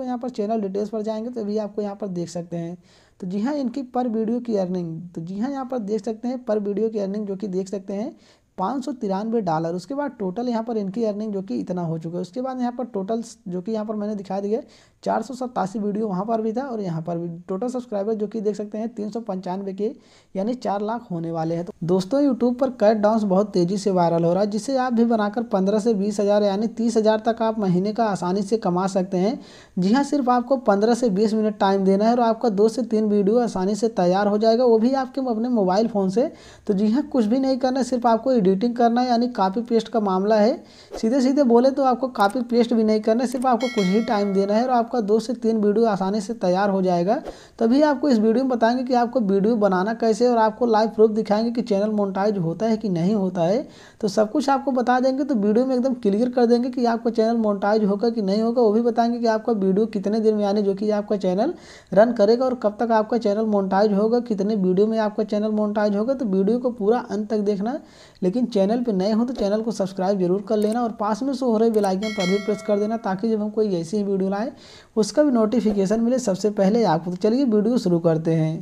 आपको यहाँ पर चैनल डिटेल्स पर जाएंगे तो भी आपको यहाँ पर देख सकते हैं तो जी हाँ इनकी पर वीडियो की अर्निंग तो जी हाँ यहाँ पर देख सकते हैं पर वीडियो की अर्निंग जो कि देख सकते हैं पाँच सौ तिरानवे डॉलर उसके बाद टोटल यहाँ पर इनकी अर्निंग जो कि इतना हो चुका है उसके बाद यहाँ पर टोटल जो कि यहाँ पर मैंने दिखाई दिया चार सौ सतासी वीडियो वहाँ पर भी था और यहाँ पर भी टोटल सब्सक्राइबर जो कि देख सकते हैं तीन सौ पंचानवे के यानी चार लाख होने वाले हैं तो दोस्तों यूट्यूब पर कैट डांस बहुत तेज़ी से वायरल हो रहा है जिसे आप भी बनाकर पंद्रह से बीस हज़ार यानी तीस हज़ार तक आप महीने का आसानी से कमा सकते हैं जी हाँ सिर्फ आपको पंद्रह से बीस मिनट टाइम देना है और आपका दो से तीन वीडियो आसानी से तैयार हो जाएगा वो भी आपके अपने मोबाइल फ़ोन से तो जी हाँ कुछ भी नहीं करना सिर्फ आपको एडिट एडिटिंग करना है यानी कापी पेस्ट का मामला है सीधे सीधे बोले तो आपको कापी पेस्ट भी नहीं करना है सिर्फ आपको कुछ ही टाइम देना है और आपका दो से तीन वीडियो आसानी से तैयार हो जाएगा तभी आपको इस वीडियो में बताएंगे कि आपको वीडियो बनाना कैसे और आपको लाइव प्रूफ दिखाएंगे कि चैनल मोनिटाइज होता है कि नहीं होता है तो सब कुछ आपको बता देंगे तो वीडियो में एकदम क्लियर कर देंगे कि आपका चैनल मोनिटाइज होगा कि नहीं होगा वो भी बताएंगे कि आपका वीडियो कितने दिन में आने जो कि आपका चैनल रन करेगा और कब तक आपका चैनल मोनिटाइज होगा कितने वीडियो में आपका चैनल मोनिटाइज होगा तो वीडियो को पूरा अंत तक देखना लेकिन लेकिन चैनल पर नए हो तो चैनल को सब्सक्राइब जरूर कर लेना और पास में शो हो रहे बेलाइकन पर भी प्रेस कर देना ताकि जब हम कोई ऐसी वीडियो लाएँ उसका भी नोटिफिकेशन मिले सबसे पहले आपको तो चलिए वीडियो शुरू करते हैं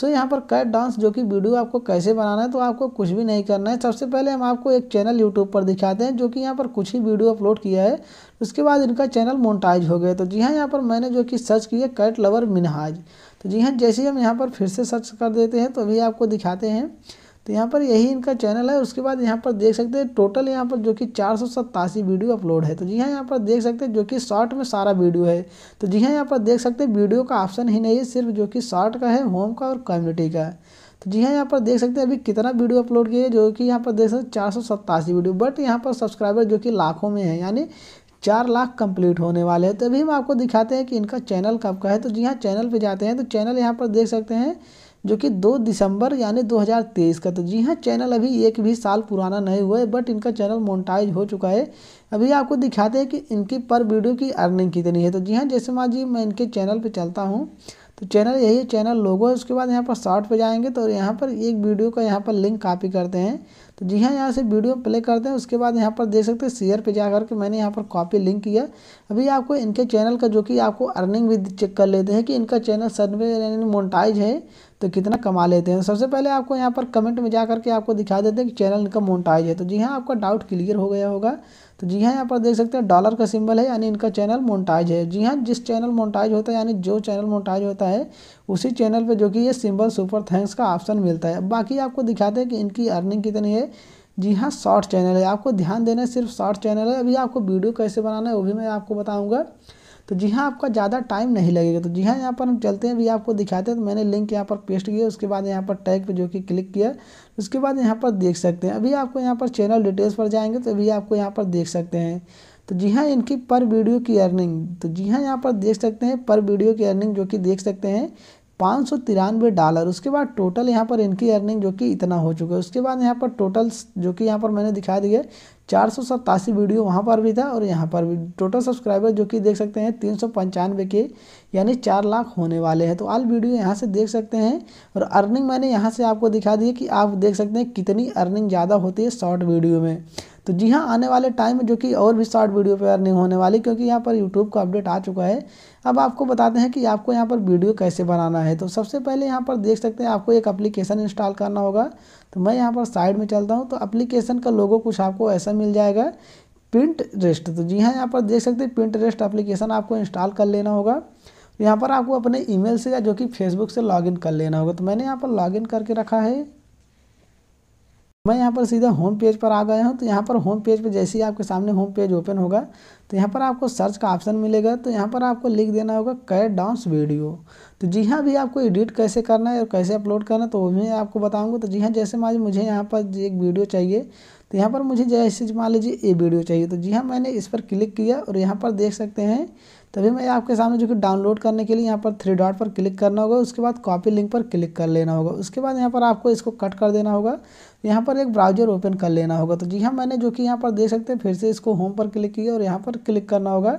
सो यहाँ पर कैट डांस जो कि वीडियो आपको कैसे बनाना है तो आपको कुछ भी नहीं करना है सबसे पहले हम आपको एक चैनल यूट्यूब पर दिखाते हैं जो कि यहाँ पर कुछ ही वीडियो अपलोड किया है उसके बाद इनका चैनल मोनटाइज हो गया तो जी हाँ यहाँ पर मैंने जो कि सर्च किया कैट लवर मिनहाज तो जी हाँ जैसे हम यहाँ पर फिर से सर्च कर देते हैं तो अभी आपको दिखाते हैं तो यहाँ पर यही इनका चैनल है उसके बाद यहाँ पर देख सकते हैं टोटल यहाँ पर जो कि चार वीडियो अपलोड है तो जी हाँ यहाँ पर देख सकते हैं जो कि शॉर्ट में सारा वीडियो है तो जी हाँ यहाँ पर देख सकते हैं वीडियो का ऑप्शन ही नहीं है सिर्फ जो कि शॉर्ट का है होम का और कम्युनिटी का है तो जी हाँ यहाँ पर देख सकते हैं अभी कितना वीडियो अपलोड किए जो कि यहाँ पर देख सकते चार सौ सत्तासी वीडियो बट यहाँ पर सब्सक्राइबर जो कि लाखों में है यानी चार लाख कंप्लीट होने वाले हैं तो अभी हम आपको दिखाते हैं कि इनका चैनल कब का है तो जी हाँ चैनल पे जाते हैं तो चैनल यहाँ पर देख सकते हैं जो कि 2 दिसंबर यानी 2023 का तो जी हाँ चैनल अभी एक भी साल पुराना नहीं हुआ है बट इनका चैनल मोनटाइज हो चुका है अभी आपको दिखाते हैं कि इनकी पर वीडियो की अर्निंग कितनी है तो जी हाँ जैसे माँ जी मैं इनके चैनल पर चलता हूँ तो चैनल यही चैनल लोगो है उसके बाद यहाँ पर शॉर्ट पे जाएंगे तो यहाँ पर एक वीडियो का यहाँ पर लिंक कापी करते हैं तो जी हाँ यहाँ से वीडियो प्ले करते हैं उसके बाद यहाँ पर देख सकते हैं शेयर पे जा करके मैंने यहाँ पर कॉपी लिंक किया अभी आपको इनके चैनल का जो कि आपको अर्निंग भी चेक कर लेते हैं कि इनका चैनल सर्वे यानी मोनटाइज है तो कितना कमा लेते हैं सबसे पहले आपको यहाँ पर कमेंट में जा करके आपको दिखा देते हैं कि चैनल इनका मोनटाइज है तो जी हाँ आपका डाउट क्लियर हो गया होगा तो जी हाँ यहाँ पर देख सकते हैं डॉलर का सिंबल है यानी इनका चैनल मोनटाइज है जी हाँ जिस चैनल मोनटाइज होता है यानी जो चैनल मोनटाइज होता है उसी चैनल पर जो कि ये सिंबल सुपर थैंक्स का ऑप्शन मिलता है बाकी आपको दिखाते हैं कि इनकी अर्निंग कितनी है है जी हाँ शॉर्ट चैनल है आपको ध्यान देना सिर्फ शॉर्ट चैनल है अभी आपको वीडियो कैसे बनाना है वो भी मैं आपको बताऊँगा तो जी हाँ आपका ज़्यादा टाइम नहीं लगेगा तो जी हाँ यहाँ पर हम चलते हैं अभी आपको दिखाते हैं तो मैंने लिंक यहाँ पर पेस्ट किया उसके बाद यहाँ पर टैग पे जो कि क्लिक किया उसके बाद यहाँ पर देख सकते हैं अभी आपको यहाँ पर चैनल डिटेल्स पर जाएंगे तो अभी आपको यहाँ पर देख सकते हैं तो जी हाँ इनकी पर वीडियो की अर्निंग तो जी हाँ यहाँ पर देख सकते हैं पर वीडियो की अर्निंग जो कि देख सकते हैं पाँच सौ तिरानवे डॉलर उसके बाद टोटल यहाँ पर इनकी अर्निंग जो कि इतना हो चुका है उसके बाद यहाँ पर टोटल जो कि यहाँ पर मैंने दिखा दिए चार सौ सत्तासी वीडियो वहाँ पर भी था और यहाँ पर भी टोटल सब्सक्राइबर जो कि देख सकते हैं तीन सौ पंचानवे के यानी चार लाख होने वाले हैं तो आल वीडियो यहाँ से देख सकते हैं और अर्निंग मैंने यहाँ से आपको दिखा दी कि आप देख सकते हैं कितनी अर्निंग ज़्यादा होती है शॉर्ट वीडियो में तो जी हाँ आने वाले टाइम में जो कि और भी शॉर्ट वीडियो पर नहीं होने वाली क्योंकि यहाँ पर यूट्यूब का अपडेट आ चुका है अब आपको बताते हैं कि आपको यहाँ पर वीडियो कैसे बनाना है तो सबसे पहले यहाँ पर देख सकते हैं आपको एक अप्लीकेशन इंस्टॉल करना होगा तो मैं यहाँ पर साइड में चलता हूँ तो अप्लीकेशन का लोगों कुछ आपको ऐसा मिल जाएगा प्रिंट रेस्ट तो जी हाँ यहाँ पर देख सकते हैं प्रिंट रेस्ट अप्लीकेशन आपको इंस्टॉल कर लेना होगा यहाँ पर आपको अपने ईमेल से या जो कि फेसबुक से लॉगिन कर लेना होगा तो मैंने यहाँ पर लॉगिन करके रखा है मैं यहाँ पर सीधा होम पेज पर आ गया हूँ तो यहाँ पर होम पेज पर जैसे ही आपके सामने होम पेज ओपन होगा तो यहाँ पर आपको सर्च का ऑप्शन मिलेगा तो यहाँ पर आपको लिख देना होगा कैट डांस वीडियो तो जी हाँ भी आपको एडिट कैसे करना है और कैसे अपलोड करना है तो वो भी आपको बताऊँगा तो जी हाँ जैसे मान मुझे यहाँ पर एक वीडियो चाहिए तो यहाँ पर मुझे जैसे मान लीजिए ये वीडियो चाहिए तो जी हाँ मैंने इस पर क्लिक किया और यहाँ पर देख सकते हैं तभी मैं आपके सामने जो कि डाउनलोड करने के लिए यहाँ पर थ्री डॉट पर क्लिक करना होगा उसके बाद कॉपी लिंक पर क्लिक कर लेना होगा उसके बाद यहाँ पर आपको इसको कट कर देना होगा यहाँ पर एक ब्राउजर ओपन कर लेना होगा तो जी हाँ मैंने जो कि यहाँ पर देख सकते हैं फिर से इसको होम पर क्लिक किया और यहाँ पर क्लिक करना होगा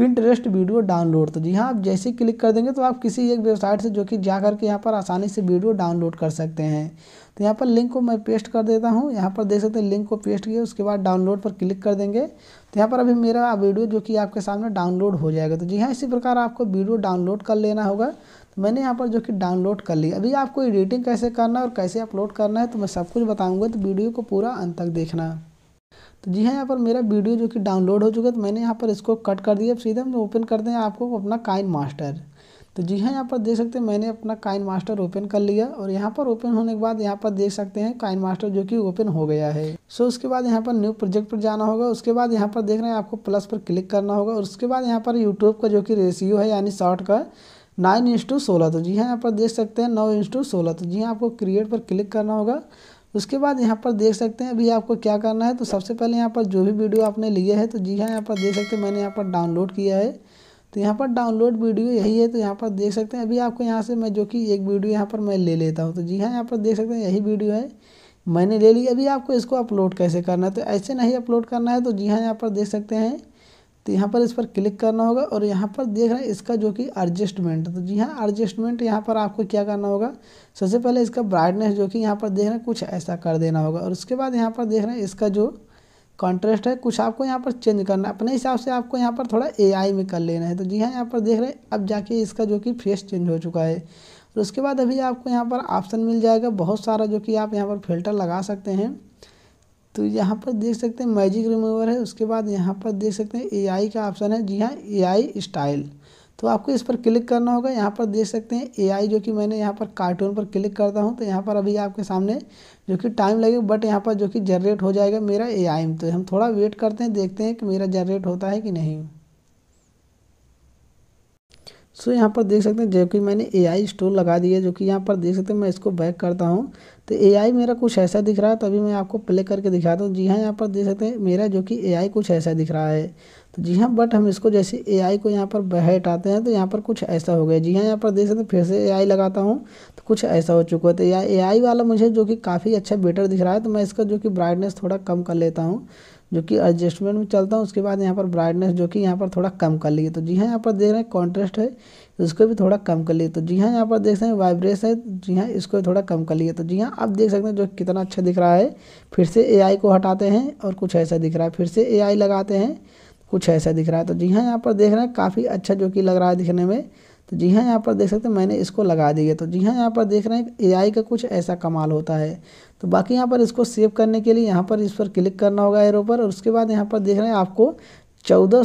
रेस्ट वीडियो डाउनलोड तो जी हाँ आप जैसे ही क्लिक कर देंगे तो आप किसी एक वेबसाइट से जो कि जा करके यहाँ पर आसानी से वीडियो डाउनलोड कर सकते हैं तो यहाँ पर लिंक को मैं पेस्ट कर देता हूँ यहाँ पर देख सकते हैं लिंक को पेस्ट किया उसके बाद डाउनलोड पर क्लिक कर देंगे तो यहाँ पर अभी मेरा वीडियो जो कि आपके सामने डाउनलोड हो जाएगा तो जी हाँ इसी प्रकार आपको वीडियो डाउनलोड कर लेना होगा तो मैंने यहाँ पर जो कि डाउनलोड कर ली अभी आपको एडिटिंग कैसे करना है और कैसे अपलोड करना है तो मैं सब कुछ बताऊँगा तो वीडियो को पूरा अंत तक देखना तो जी हाँ यहाँ पर मेरा वीडियो जो कि डाउनलोड हो चुका है तो मैंने यहाँ पर इसको कट कर दिया अब सीधा हम ओपन करते हैं आपको अपना काइन मास्टर तो जी हाँ यहाँ पर देख सकते हैं मैंने अपना काइन मास्टर ओपन कर लिया और यहाँ पर ओपन होने के बाद यहाँ पर देख सकते हैं काइन मास्टर जो कि ओपन हो गया है सो उसके बाद यहाँ पर न्यू प्रोजेक्ट पर जाना होगा उसके बाद यहाँ पर देख रहे हैं आपको प्लस पर क्लिक करना होगा और उसके बाद यहाँ पर यूट्यूब का जो कि रेशियो है यानी शॉर्ट का नाइन इंस टू सोलह तो जी हाँ यहाँ पर देख सकते हैं नौ इंस टू सोलह तो जी हाँ आपको क्रिएट पर क्लिक करना होगा उसके बाद यहाँ पर देख सकते हैं अभी आपको क्या करना है तो सबसे पहले यहाँ पर जो भी वीडियो आपने लिए है तो जी हाँ यहाँ पर देख सकते हैं मैंने यहाँ पर डाउनलोड किया है तो यहाँ पर डाउनलोड वीडियो यही है तो यहाँ पर देख सकते हैं अभी आपको यहाँ से मैं जो कि एक वीडियो यहाँ पर मैं ले लेता हूँ तो जी हाँ यहाँ पर देख सकते हैं यही वीडियो है मैंने ले ली अभी आपको इसको अपलोड कैसे करना है तो ऐसे नहीं अपलोड करना है तो जी हाँ यहाँ पर देख सकते हैं तो यहाँ पर इस पर क्लिक करना होगा और यहाँ पर देख रहे हैं इसका जो कि एडजस्टमेंट तो जी हाँ एडजस्टमेंट यहाँ पर आपको क्या करना होगा सबसे पहले इसका ब्राइटनेस जो कि यहाँ पर देख रहे हैं कुछ ऐसा कर देना होगा और उसके बाद यहाँ पर देख रहे हैं इसका जो कॉन्ट्रेस्ट है कुछ आपको यहाँ पर चेंज करना है अपने हिसाब से आपको यहाँ पर थोड़ा आई में कर लेना है तो जी हाँ यहाँ पर देख रहे हैं अब जाके इसका जो कि फेस चेंज हो चुका है और उसके बाद अभी आपको यहाँ पर ऑप्शन मिल जाएगा बहुत सारा जो कि आप यहाँ पर फिल्टर लगा सकते हैं तो यहाँ पर देख सकते हैं मैजिक रिमूवर है उसके बाद यहाँ पर देख सकते हैं एआई का ऑप्शन है जी हाँ एआई स्टाइल तो आपको इस पर क्लिक करना होगा यहाँ पर देख सकते हैं एआई जो कि मैंने यहाँ पर कार्टून पर क्लिक करता हूँ तो यहाँ पर अभी आपके सामने जो कि टाइम लगेगा बट यहाँ पर जो कि जनरेट हो जाएगा मेरा एआई में तो हम थोड़ा वेट करते हैं देखते हैं कि मेरा जनरेट होता है कि नहीं सो so, यहाँ पर देख सकते हैं जो कि मैंने ए आई स्टोर लगा दिया जो कि यहाँ पर देख सकते हैं मैं इसको बैक करता हूँ तो ए आई मेरा कुछ ऐसा दिख रहा है तो अभी मैं आपको प्ले करके दिखाता हूँ जी हाँ यहाँ पर देख सकते हैं मेरा जो कि ए आई कुछ ऐसा दिख रहा है तो जी हाँ बट हम इसको जैसे आई को यहाँ पर हटाते हैं तो यहाँ पर कुछ ऐसा हो गया जी हाँ यहाँ पर देख सकते हैं फिर से आई लगाता हूँ तो कुछ ऐसा हो चुका है तो ए आई वाला मुझे जो कि काफ़ी अच्छा बेटर दिख रहा है तो मैं इसका जो कि ब्राइटनेस थोड़ा कम कर लेता हूँ जो कि एडजस्टमेंट में चलता हूँ उसके बाद यहाँ पर ब्राइटनेस जो कि यहाँ पर थोड़ा कम कर लिए तो जी हाँ यहाँ पर देख रहे हैं कॉन्ट्रेस्ट है उसको तो भी थोड़ा कम कर लिए तो जी हाँ यहाँ पर देख सकते हैं वाइब्रेस है तो जी हाँ इसको भी थोड़ा कम कर लिए तो जी हाँ आप देख सकते हैं जो कितना अच्छा दिख रहा है फिर से आई को हटाते हैं और कुछ ऐसा दिख रहा है फिर से आई लगाते हैं कुछ ऐसा दिख रहा है तो जी हाँ यहाँ पर देख रहे हैं काफ़ी अच्छा जो कि लग रहा है दिखने में तो जी हाँ यहाँ पर देख सकते हैं मैंने इसको लगा दिया तो जी हाँ यहाँ पर देख रहे हैं एआई का कुछ ऐसा कमाल होता है तो बाकी यहाँ पर इसको सेव करने के लिए यहाँ पर इस पर क्लिक करना होगा एरो पर और उसके बाद यहाँ पर देख रहे हैं आपको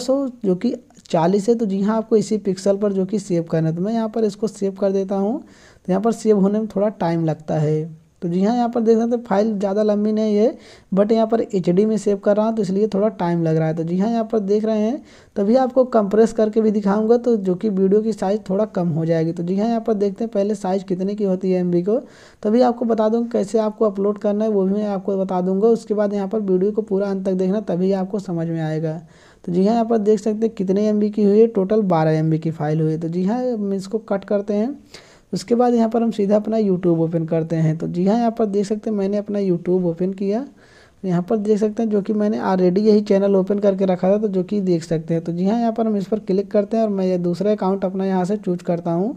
सौ जो कि चालीस है तो जी हाँ आपको इसी पिक्सल पर जो कि सेव करना है तो मैं यहाँ पर इसको सेव कर देता हूँ तो यहाँ पर सेव होने में थोड़ा टाइम लगता है तो जी हाँ यहाँ पर देख सकते हैं फाइल ज़्यादा लंबी नहीं है बट यहाँ पर एच में सेव कर रहा हूँ तो इसलिए थोड़ा टाइम लग रहा है तो जी हाँ यहाँ पर देख रहे हैं तभी आपको कंप्रेस करके भी दिखाऊंगा तो जो कि वीडियो की साइज़ थोड़ा कम हो जाएगी तो जी हाँ यहाँ पर देखते हैं पहले साइज़ कितने की होती है एम को तभी आपको बता दूँगा कैसे आपको अपलोड करना है वो भी मैं आपको बता दूँगा उसके बाद यहाँ पर वीडियो को पूरा अंत तक देखना तभी आपको समझ में आएगा तो जी हाँ यहाँ पर देख सकते हैं कितने एम की हुई है टोटल बारह एम की फाइल हुई है तो जी हाँ इसको कट करते हैं उसके बाद यहाँ पर हम सीधा अपना यूट्यूब ओपन करते हैं तो जी हाँ यहाँ पर देख सकते हैं मैंने अपना यूट्यूब ओपन किया यहाँ पर देख सकते हैं जो कि मैंने ऑलरेडी यही चैनल ओपन करके रखा था तो जो कि देख सकते हैं तो जी हाँ यहाँ पर हम इस पर क्लिक करते हैं और मैं ये दूसरा अकाउंट अपना यहाँ से चूज करता हूँ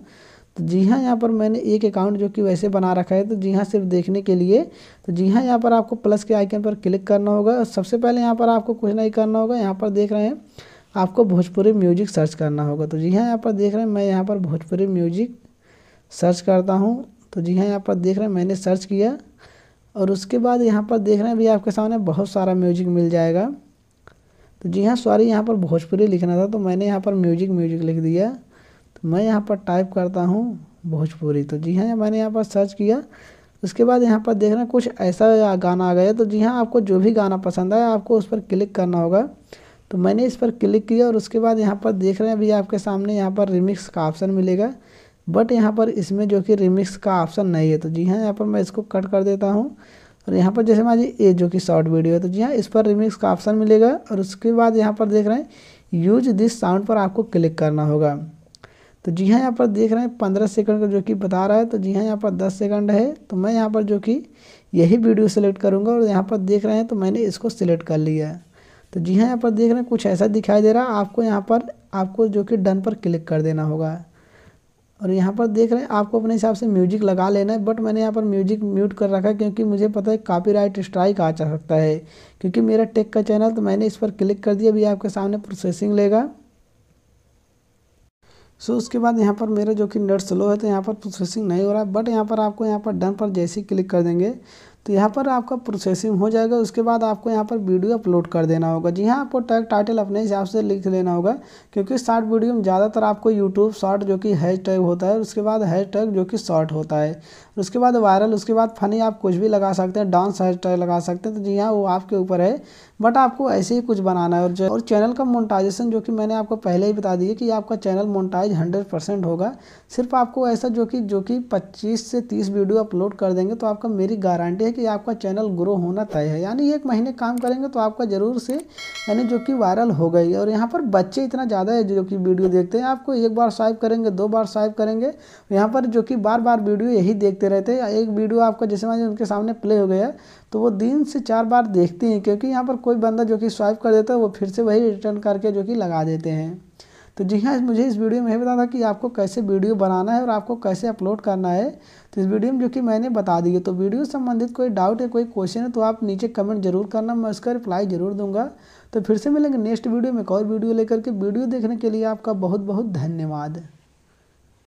तो जी हाँ यहाँ पर मैंने एक अकाउंट जो कि वैसे बना रखा है तो जी हाँ सिर्फ देखने के लिए तो जी हाँ यहाँ पर आपको प्लस के आइकन पर क्लिक करना होगा और सबसे पहले यहाँ पर आपको कुछ नहीं करना होगा यहाँ पर देख रहे हैं आपको भोजपुरी म्यूजिक सर्च करना होगा तो जी हाँ यहाँ पर देख रहे हैं मैं यहाँ पर भोजपुरी म्यूजिक सर्च करता हूँ तो जी हाँ यहाँ पर देख रहे हैं मैंने सर्च किया और उसके बाद यहाँ पर देख रहे हैं भी आपके सामने बहुत सारा म्यूजिक मिल जाएगा तो जी हाँ सॉरी यहाँ पर भोजपुरी लिखना था तो मैंने यहाँ पर म्यूजिक म्यूजिक लिख दिया तो मैं यहाँ पर टाइप करता हूँ भोजपुरी तो जी हाँ मैंने यहाँ पर सर्च किया उसके बाद यहाँ पर देख रहे हैं कुछ ऐसा गाना आ गया तो जी हाँ आपको जो भी गाना पसंद आया आपको उस पर क्लिक करना होगा तो मैंने इस पर क्लिक किया और उसके बाद यहाँ पर देख रहे हैं अभी आपके सामने यहाँ पर रिमिक्स का ऑप्शन मिलेगा बट यहाँ पर इसमें जो कि रिमिक्स का ऑप्शन नहीं है तो जी हाँ यहाँ पर मैं इसको कट कर देता हूँ और यहाँ पर जैसे मान लीजिए ए जो कि शॉर्ट वीडियो है तो जी हाँ इस पर रिमिक्स का ऑप्शन मिलेगा और उसके बाद यहाँ पर देख रहे हैं यूज दिस साउंड पर आपको क्लिक करना होगा तो जी हाँ यहाँ पर देख रहे हैं पंद्रह सेकंड का जो कि बता रहा है तो जी हाँ यहाँ पर दस सेकंड है तो मैं यहाँ पर जो कि यही वीडियो सेलेक्ट करूँगा और यहाँ पर देख रहे हैं तो मैंने इसको सिलेक्ट कर लिया है तो जी हाँ यहाँ पर देख रहे हैं कुछ ऐसा दिखाई दे रहा है आपको यहाँ पर आपको जो कि डन पर क्लिक कर देना होगा और यहाँ पर देख रहे हैं आपको अपने हिसाब से म्यूजिक लगा लेना है बट मैंने यहाँ पर म्यूजिक म्यूट कर रखा है क्योंकि मुझे पता है कॉपीराइट स्ट्राइक आ जा सकता है क्योंकि मेरा टेक का चैनल तो मैंने इस पर क्लिक कर दिया अभी आपके सामने प्रोसेसिंग लेगा सो उसके बाद यहाँ पर मेरा जो कि नेट स्लो है तो यहाँ पर प्रोसेसिंग नहीं हो रहा बट यहाँ पर आपको यहाँ पर डन पर जैसे ही क्लिक कर देंगे तो यहाँ पर आपका प्रोसेसिंग हो जाएगा उसके बाद आपको यहाँ पर वीडियो अपलोड कर देना होगा जी हाँ आपको टैग टाइटल अपने हिसाब से लिख लेना होगा क्योंकि शॉर्ट वीडियो में ज़्यादातर आपको यूट्यूब शॉर्ट जो कि हैश टैग होता है उसके बाद हैश टैग जो कि शॉर्ट होता है उसके बाद वायरल उसके बाद फनी आप कुछ भी लगा सकते हैं डांस हैश टैग लगा सकते हैं तो जी हाँ वो आपके ऊपर है बट आपको ऐसे ही कुछ बनाना है और और चैनल का मोनटाइजेशन जो कि मैंने आपको पहले ही बता दिया कि आपका चैनल मोनटाइज हंड्रेड परसेंट होगा सिर्फ आपको ऐसा जो कि जो कि पच्चीस से तीस वीडियो अपलोड कर देंगे तो आपका मेरी गारंटी है कि आपका चैनल ग्रो होना तय है यानी एक महीने काम करेंगे तो आपका ज़रूर से यानी जो कि वायरल हो गई और यहाँ पर बच्चे इतना ज़्यादा है जो कि वीडियो देखते हैं आपको एक बार स्वाइप करेंगे दो बार स्वाइप करेंगे यहाँ पर जो कि बार बार वीडियो यही देखते रहते हैं एक वीडियो आपका जैसे मान उनके सामने प्ले हो गया तो वो दिन से चार बार देखते हैं क्योंकि यहाँ पर कोई बंदा जो कि स्वाइप कर देता है वो फिर से वही रिटर्न करके जो कि लगा देते हैं तो जी हाँ मुझे इस वीडियो में यह बताना था कि आपको कैसे वीडियो बनाना है और आपको कैसे अपलोड करना है तो इस वीडियो में जो कि मैंने बता दी है तो वीडियो संबंधित कोई डाउट या कोई क्वेश्चन है तो आप नीचे कमेंट जरूर करना मैं उसका रिप्लाई जरूर दूंगा तो फिर से मिलेंगे नेक्स्ट वीडियो में एक और वीडियो लेकर के वीडियो देखने के लिए आपका बहुत बहुत धन्यवाद